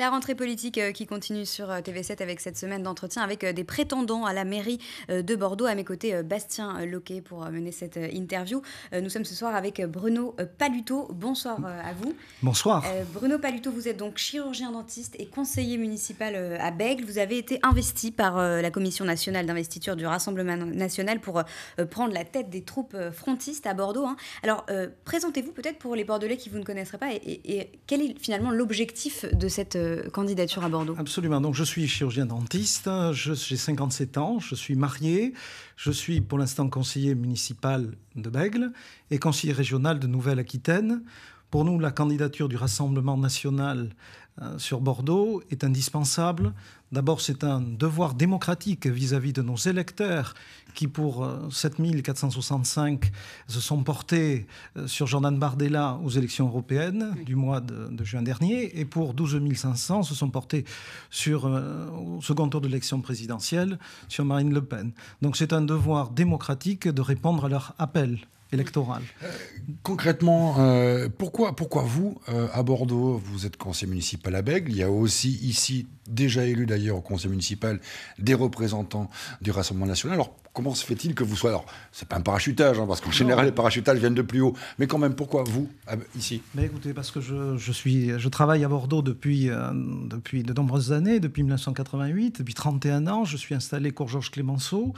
La rentrée politique euh, qui continue sur euh, TV7 avec cette semaine d'entretien avec euh, des prétendants à la mairie de Bordeaux. À mes côtés, Bastien Loquet pour mener cette interview. Nous sommes ce soir avec Bruno Paluto. Bonsoir à vous. Bonsoir. Bruno Paluto, vous êtes donc chirurgien dentiste et conseiller municipal à Bègle. Vous avez été investi par la Commission nationale d'investiture du Rassemblement national pour prendre la tête des troupes frontistes à Bordeaux. Hein. Alors, présentez-vous peut-être pour les Bordelais qui vous ne connaisseraient pas et quel est finalement l'objectif de cette candidature à Bordeaux Absolument. Donc, je suis chirurgien dentiste, j'ai 57 ans, je suis marié, je suis pour l'instant conseiller municipal de Bègle et conseiller régional de Nouvelle-Aquitaine. Pour nous, la candidature du Rassemblement national euh, sur Bordeaux est indispensable. D'abord, c'est un devoir démocratique vis-à-vis de nos électeurs qui, pour 7465, euh, se sont portés euh, sur Jordan Bardella aux élections européennes du mois de, juin dernier et pour 12 500 se sont portés sur, au second tour de l'élection présidentielle sur Marine Le Pen. Donc c'est un devoir démocratique de répondre à leur appel électorale. Euh, concrètement, euh, pourquoi, pourquoi vous, euh, à Bordeaux, vous êtes conseiller municipal à Bègle Il y a aussi ici, déjà élu d'ailleurs au conseil municipal, des représentants du Rassemblement national. Alors, comment se fait-il que vous soyez... Alors, c'est pas un parachutage, hein, parce qu'en général, les parachutages viennent de plus haut. Mais quand même, pourquoi vous, ici Mais Écoutez, parce que je, je, suis, je travaille à Bordeaux depuis, depuis de nombreuses années, depuis 1988, depuis 31 ans. Je suis installé cours Georges Clémenceau.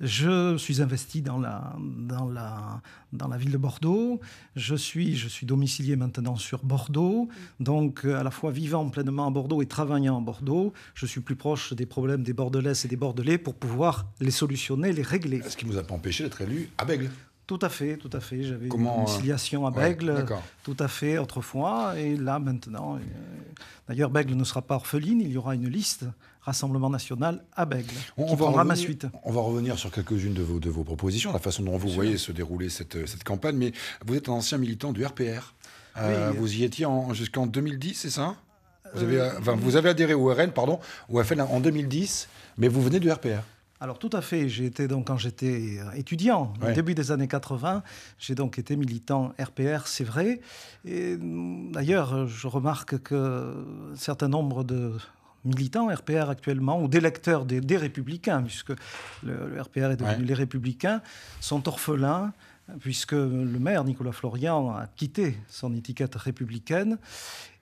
Je suis investi dans la... Dans la dans la ville de Bordeaux. Je suis, je domicilié maintenant sur Bordeaux. Mm. Donc, euh, à la fois vivant pleinement à Bordeaux et travaillant à Bordeaux, je suis plus proche des problèmes des Bordelaises et des Bordelais pour pouvoir les solutionner, les régler. Ce qui ne vous a pas empêché d'être élu à Bègle tout à fait, tout à fait. J'avais une euh, conciliation à Bègle, tout à fait, autrefois. Et là, maintenant. Euh, d'ailleurs, Bègle ne sera pas orpheline il y aura une liste Rassemblement national à Bègle. On, va revenir, suite. On va revenir sur quelques-unes de vos, de vos propositions, la façon dont vous voyez se dérouler euh, cette, campagne. Mais vous êtes un ancien militant du RPR. vous y étiez jusqu'en 2010, c'est ça vous avez, vous avez, adhéré au RN, pardon, au FN en 2010, mais vous venez du RPR. Alors tout à fait, j'ai été donc quand j'étais euh, étudiant, au début des années 80, j'ai donc été militant RPR, c'est vrai. Et mm, d'ailleurs, euh, je remarque que certains certain nombre de militants RPR actuellement, ou d'électeurs des, Républicains, puisque le, RPR est devenu les Républicains, sont orphelins puisque le maire Nicolas Florian a quitté son étiquette républicaine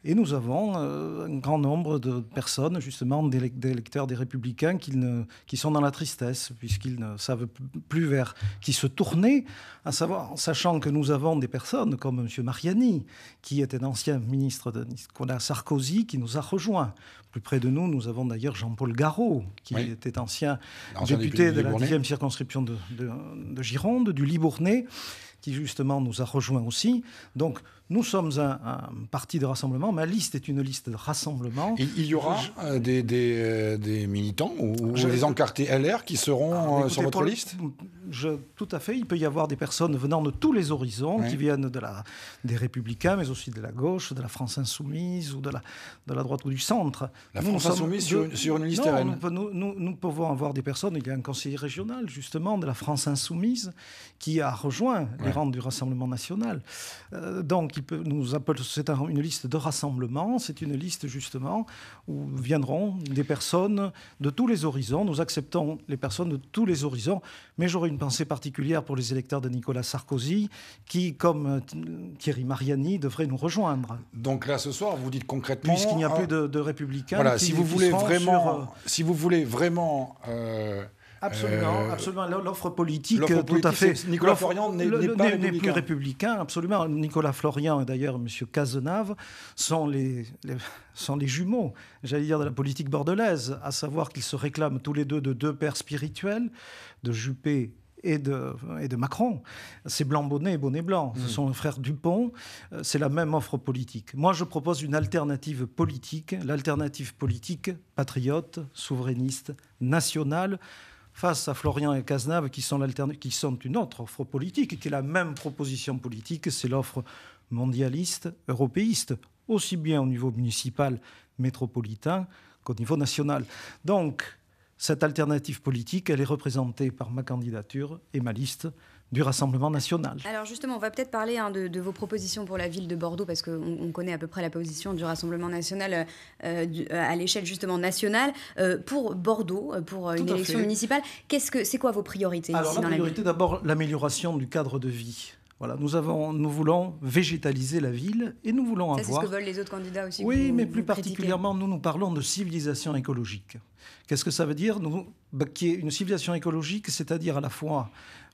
et nous avons euh, un grand nombre de personnes, justement, d'électeurs des Républicains qui, ne, qui, sont dans la tristesse, puisqu'ils ne savent plus vers qui se tourner, à savoir, sachant que nous avons des personnes comme M. Mariani, qui était un ancien ministre de Nicolas Sarkozy, qui nous a rejoints. Plus près de nous, nous avons d'ailleurs Jean-Paul Garot, qui était ancien, député, de la 10e circonscription de, de Gironde, du Libournais qui justement nous a rejoint aussi. Donc, nous sommes un, parti de rassemblement. Ma liste est une liste de rassemblement. Et il y aura euh, euh, des, militants ou, je... des encartés LR qui seront ah, euh, sur votre liste je, Tout à fait. Il peut y avoir des personnes venant de tous les horizons, qui viennent de la, des Républicains, mais aussi de la gauche, de la France Insoumise ou de la, de la droite ou du centre. La France Insoumise sur, une liste non, nous, pouvons avoir des personnes. Il y a un conseiller régional, justement, de la France Insoumise qui a rejoint du Rassemblement national. Euh, donc, il peut, c'est une liste de rassemblement. C'est une liste justement où viendront des personnes de tous les horizons. Nous acceptons les personnes de tous les horizons, mais j'aurais une pensée particulière pour les électeurs de Nicolas Sarkozy, qui, comme euh, Thierry Mariani, devraient nous rejoindre. Donc là, ce soir, vous dites concrètement, puisqu'il n'y a plus euh, de, républicains. si vous, vraiment, si vous voulez vraiment, si vous voulez vraiment Absolument, euh, absolument. L'offre politique, euh, tout à fait. Nicolas Florian n'est plus républicain, absolument. Nicolas Florian et d'ailleurs M. Cazenave sont les, sont les jumeaux, j'allais dire, de la politique bordelaise, à savoir qu'ils se réclament tous les deux de deux pères spirituels, de Juppé et de, et de, Macron. C'est blanc bonnet et bonnet blanc. Ce hmm. sont les frères Dupont. Euh, c'est la même offre politique. Moi, je propose une alternative politique, l'alternative politique patriote, souverainiste, nationale, face à Florian et Cazenave, qui sont, qui sont une autre offre politique, qui est la même proposition politique, c'est l'offre mondialiste, européiste, aussi bien au niveau municipal, métropolitain qu'au niveau national. Donc, cette alternative politique, elle est représentée par ma candidature et ma liste du Rassemblement national. Alors justement, on va peut-être parler hein, de, vos propositions pour la ville de Bordeaux, parce qu'on connaît à peu près la position du Rassemblement national euh, euh, euh, à l'échelle justement nationale. pour Bordeaux, pour une élection municipale, qu'est-ce que, c'est quoi vos priorités Alors la priorité, d'abord l'amélioration du cadre de vie. Voilà, nous, avons, nous voulons végétaliser la ville et nous voulons avoir. C'est ce que veulent les autres candidats aussi. Oui, mais plus particulièrement, nous nous parlons de civilisation écologique. Qu'est-ce que ça veut dire bah, Qui est une civilisation écologique, c'est-à-dire à la fois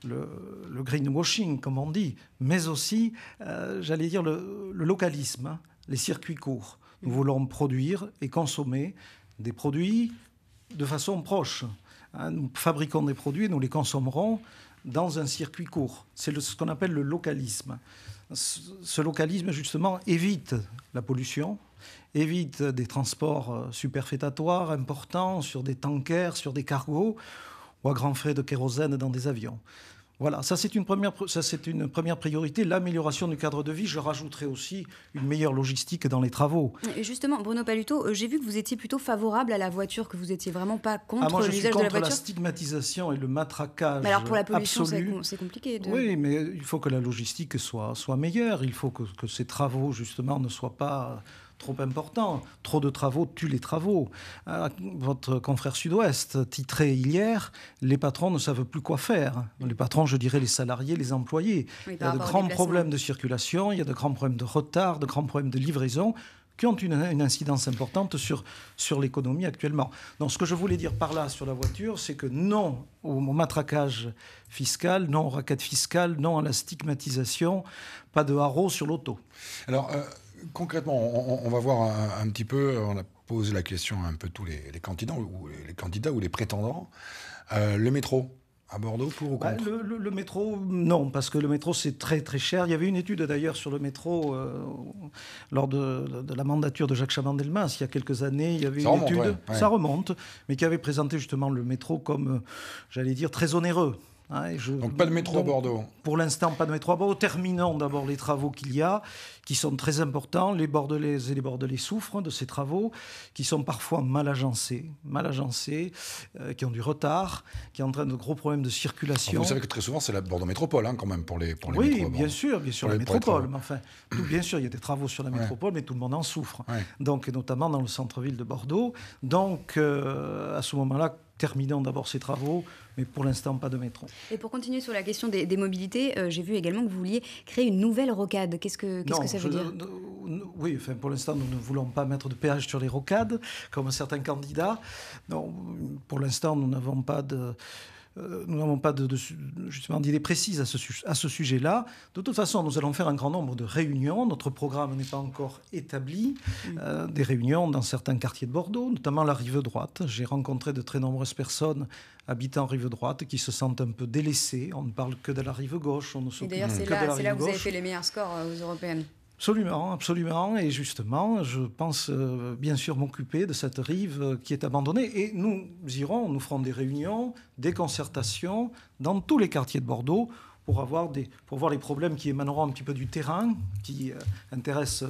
le, le, greenwashing, comme on dit, mais aussi, euh, j'allais dire, le, localisme, hein, les circuits courts. Nous mm. voulons produire et consommer des produits de façon proche. Hein. nous fabriquons des produits, nous les consommerons dans un circuit court. C'est ce qu'on appelle le localisme. Ce localisme, justement, évite la pollution, évite des transports euh, superfétatoires importants sur des tankers, sur des cargos, ou à grands frais de kérosène dans des avions. Voilà, ça c'est une première, ça c'est une première priorité, l'amélioration du cadre de vie. Je rajouterai aussi une meilleure logistique dans les travaux. Et justement, Bruno Paluto, euh, j'ai vu que vous étiez plutôt favorable à la voiture, que vous étiez vraiment pas contre ah, l'usage de la voiture. Moi, je suis contre la stigmatisation et le matraquage. Mais alors pour la pollution, c'est compliqué. Oui, mais il faut que la logistique soit soit meilleure. Il faut que ces travaux justement ne soient pas trop important. Trop de travaux tuent les travaux. Ah, votre confrère Sud-Ouest titré hier Les patrons ne savent plus quoi faire. Les patrons, je dirais les salariés, les employés. il y a de grands problèmes de circulation, il y a de grands problèmes de retard, de grands problèmes de livraison qui ont une, incidence importante sur, sur l'économie actuellement. Donc ce que je voulais dire par là sur la voiture, c'est que non au matraquage fiscal, non aux raquettes fiscales, non à la stigmatisation, pas de haro sur l'auto. Alors, euh, concrètement, on, va voir un, petit peu, on a posé la question à un peu tous les, candidats, ou, les candidats ou les prétendants. Euh, le métro, à Bordeaux pour ou bah, contre le, métro, non, parce que le métro, c'est très très cher. Il y avait une étude d'ailleurs sur le métro euh, lors de, la mandature de Jacques Chaban-Delmas, il y a quelques années. Il y avait une étude, ça remonte, mais qui avait présenté justement le métro comme, euh, j'allais dire, très onéreux. Hein, donc pas de métro à Bordeaux. Pour l'instant, pas de métro à Bordeaux. Terminons d'abord les travaux qu'il y a, qui sont très importants. Les Bordelais et les Bordelais souffrent de ces travaux, qui sont parfois mal agencés, mal agencés, euh, qui ont du retard, qui entraînent de gros problèmes de circulation. vous savez que très souvent, c'est la Bordeaux Métropole hein, quand même pour les pour Oui, bien sûr, bien sûr, la métropole. Mais enfin, bien sûr, il y a des travaux sur la métropole, mais tout le monde en souffre. Donc, et notamment dans le centre-ville de Bordeaux. Donc, euh, à ce moment-là, terminant d'abord ses travaux, mais pour l'instant, pas de métro. Et pour continuer sur la question des, mobilités, euh, j'ai vu également que vous vouliez créer une nouvelle rocade. Qu'est-ce que, quest que ça veut dire Oui, enfin, pour l'instant, nous ne voulons pas mettre de péage sur les rocades, comme certains candidats. Non, pour l'instant, nous n'avons pas de... Euh, nous n'avons pas de, justement d'idée précises à ce, à ce sujet-là. De toute façon, nous allons faire un grand nombre de réunions. Notre programme n'est pas encore établi. Euh, des réunions dans certains quartiers de Bordeaux, notamment la rive droite. J'ai rencontré de très nombreuses personnes habitant rive droite qui se sentent un peu délaissées. On ne parle que de la rive gauche. On D'ailleurs, c'est là où vous avez fait les meilleurs scores euh, aux européennes. Absolument, absolument. Et justement, je pense euh, bien sûr m'occuper de cette rive euh, qui est abandonnée. Et nous irons, nous ferons des réunions, des concertations dans tous les quartiers de Bordeaux pour, avoir des, pour voir les problèmes qui émaneront un petit peu du terrain, qui euh, intéressent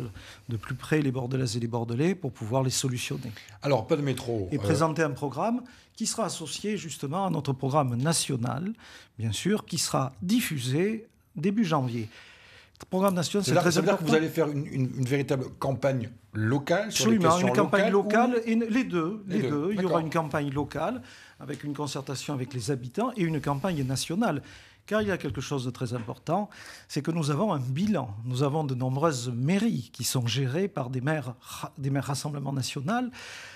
de plus près les Bordelaises et les Bordelais, pour pouvoir les solutionner. Alors, pas de métro. Et présenter un programme qui sera associé justement à notre programme national, bien sûr, qui sera diffusé début janvier c'est la raison que vous allez faire une, véritable campagne locale sur une campagne locale, et les deux. Les, deux. Il y aura une campagne locale avec une concertation avec les habitants et une campagne nationale car il y a quelque chose de très important, c'est que nous avons un bilan. Nous avons de nombreuses mairies qui sont gérées par des maires, des maires Rassemblement National,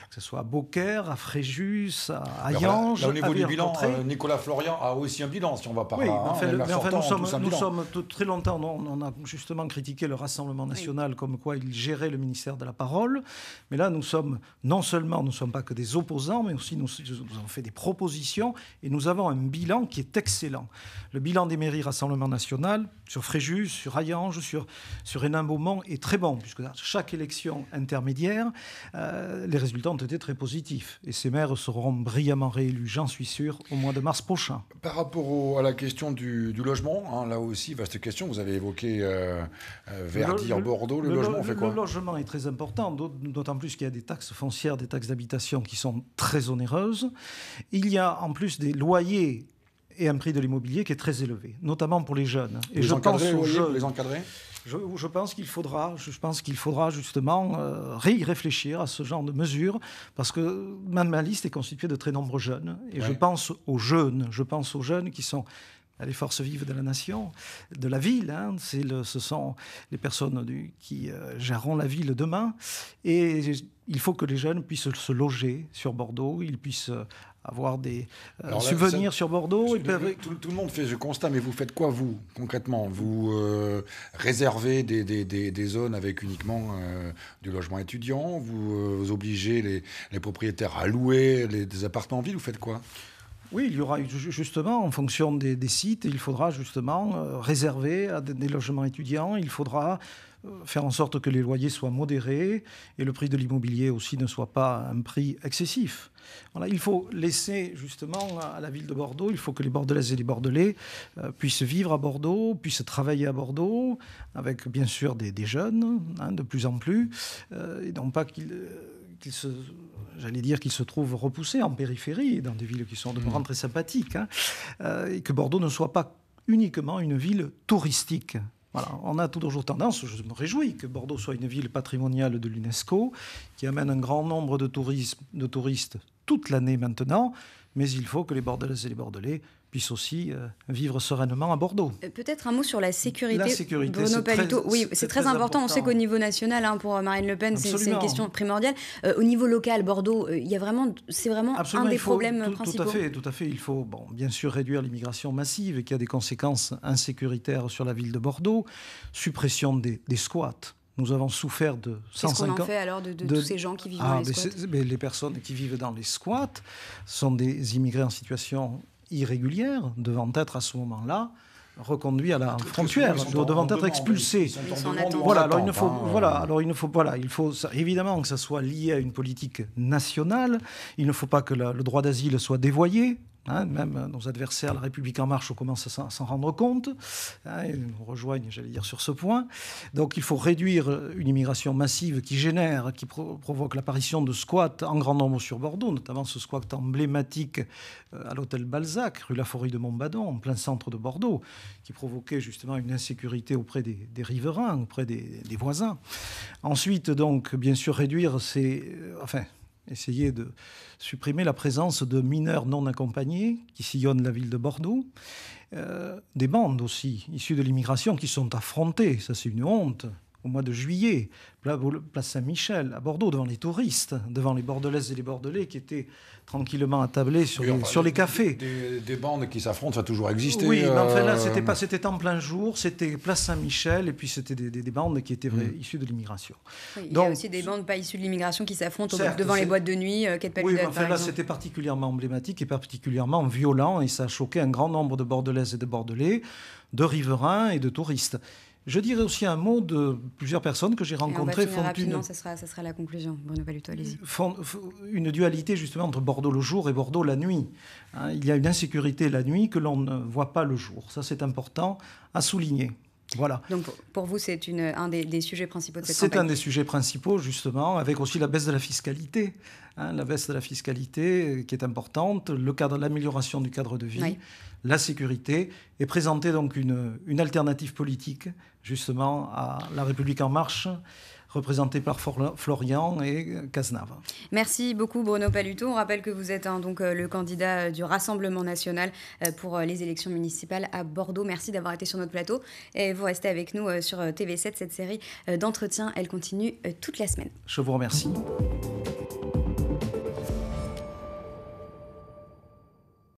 que ce soit à Beaucaire, à Fréjus, à Yanges. au niveau du bilan, euh, Nicolas Florian a aussi un bilan, si on va parler. oui, nous sommes, très longtemps, on, on, a justement critiqué le Rassemblement National comme quoi il gérait le ministère de la parole, mais là, nous sommes non seulement, nous ne sommes pas que des opposants, mais aussi nous, avons fait des propositions et nous avons un bilan qui est excellent le bilan des mairies Rassemblement National sur Fréjus, sur Hayange, sur, sur Hénin-Beaumont est très bon, puisque chaque élection intermédiaire, euh, les résultats ont été très positifs. Et ces maires seront brillamment réélus, j'en suis sûr, au mois de mars prochain. Par rapport à la question du, logement, hein, là aussi, vaste question, vous avez évoqué euh, euh en Bordeaux, le, logement, fait quoi Le logement est très important, d'autant plus qu'il y a des taxes foncières, des taxes d'habitation qui sont très onéreuses. Il y a en plus des loyers et un prix de l'immobilier qui est très élevé, notamment pour les jeunes. Et les je les encadrer. Je, je, pense qu'il faudra, je pense qu'il faudra justement euh, réfléchir à ce genre de mesures, parce que ma, ma liste est constituée de très nombreux jeunes, et je pense aux jeunes, je pense aux jeunes qui sont les forces vives de la nation, de la ville. Hein. C'est ce sont les personnes qui euh, la ville demain. Et il faut que les jeunes puissent se loger sur Bordeaux, ils puissent euh, avoir des euh, souvenirs sur Bordeaux. tout, le monde fait ce constat, mais vous faites quoi, vous, concrètement Vous réservez des, zones avec uniquement du logement étudiant vous, obligez les, propriétaires à louer des appartements en ville Vous faites quoi oui, il y aura justement, en fonction des, sites, il faudra justement euh, réserver à des, logements étudiants, il faudra euh, faire en sorte que les loyers soient modérés et le prix de l'immobilier aussi ne soit pas un prix excessif. Voilà, il faut laisser justement à la ville de Bordeaux, il faut que les Bordelaises et les Bordelais euh, puissent vivre à Bordeaux, puissent travailler à Bordeaux, avec bien sûr des, jeunes hein, de plus en plus, et non pas qu'ils j'allais dire qu'il se trouve repoussé en périphérie, dans des villes qui sont de moins mm. très sympathiques, hein, euh, et que Bordeaux ne soit pas uniquement une ville touristique. on a toujours tendance, je me réjouis que Bordeaux soit une ville patrimoniale de l'UNESCO, qui amène un grand nombre de, de touristes toute l'année maintenant, mais il faut que les Bordelaises et les Bordelais puissent aussi euh, vivre sereinement à Bordeaux. Euh, peut-être un mot sur la sécurité. La sécurité, Bruno Palito. oui, c'est très, important. On sait qu'au hein. niveau national, hein, pour Marine Le Pen, c'est une question primordiale. Euh, au niveau local, Bordeaux, il y a vraiment, c'est vraiment un des problèmes principaux. Tout à fait, tout à fait. Il faut, bon, bien sûr, réduire l'immigration massive qui a des conséquences insécuritaires sur la ville de Bordeaux. Suppression des, squats. Nous avons souffert de 150... Qu'est-ce qu'on en fait alors de, tous ces gens qui vivent ah, dans les squats mais Les personnes qui vivent dans les squats sont des immigrés en situation irrégulière devant être à ce moment-là reconduit à la frontière, devant être expulsé. Ah. Voilà, alors il ne faut, voilà, alors il faut, évidemment que ça soit lié à une politique nationale. Il ne faut pas que le droit d'asile soit dévoyé. Hein, même nos adversaires, La République en marche, commencent à s'en rendre compte. Hein, ils nous rejoignent, j'allais dire, sur ce point. Donc il faut réduire euh, une immigration massive qui génère, qui provoque l'apparition de squats en grand nombre sur Bordeaux, notamment ce squat emblématique euh, à l'hôtel Balzac, rue Laforie de Montbadon, en plein centre de Bordeaux, qui provoquait justement une insécurité auprès des, riverains, auprès des, des, voisins. Ensuite, donc, bien sûr, réduire ces... Euh, enfin, essayer de supprimer la présence de mineurs non accompagnés qui sillonnent la ville de Bordeaux, euh, des bandes aussi issues de l'immigration qui sont affrontées, ça c'est une honte, au mois de juillet, place Saint-Michel, à Bordeaux, devant les touristes, devant les Bordelaises et les Bordelais qui étaient tranquillement attablés sur, les, sur les cafés. Des, bandes qui s'affrontent, ça a toujours existé. Oui, mais mais enfin là, euh, c'était, pas, euh, c'était en plein jour, c'était place Saint-Michel, et puis c'était des, bandes qui étaient mm. issues de l'immigration. Donc il y a aussi des bandes pas issues de l'immigration qui s'affrontent devant les boîtes de nuit, euh, Quête Oui, mais enfin là, c'était particulièrement emblématique et particulièrement violent, et ça a choqué un grand nombre de Bordelaises et de Bordelais, de riverains et de touristes. Je dirais aussi un mot de plusieurs personnes que j'ai rencontrées. Font une... sera, la conclusion, une dualité justement entre Bordeaux le jour et Bordeaux la nuit. Hein. il y a une insécurité la nuit que l'on ne voit pas le jour. Ça, c'est important à souligner. Voilà. Donc pour vous, c'est un des, sujets principaux de cette C'est un des sujets principaux, justement, avec aussi la baisse de la fiscalité. Hein, la veste de la fiscalité euh, qui est importante, l'amélioration du cadre de vie, la sécurité, et présenter donc une, alternative politique justement à La République en marche représentée par Florian et Cazenave. Merci beaucoup Bruno Paluto. On rappelle que vous êtes hein, donc euh, le candidat euh, du Rassemblement national pour les élections municipales à Bordeaux. Merci d'avoir été sur notre plateau et vous restez avec nous sur TV7. Cette série d'entretiens, elle continue toute la semaine. Je vous remercie.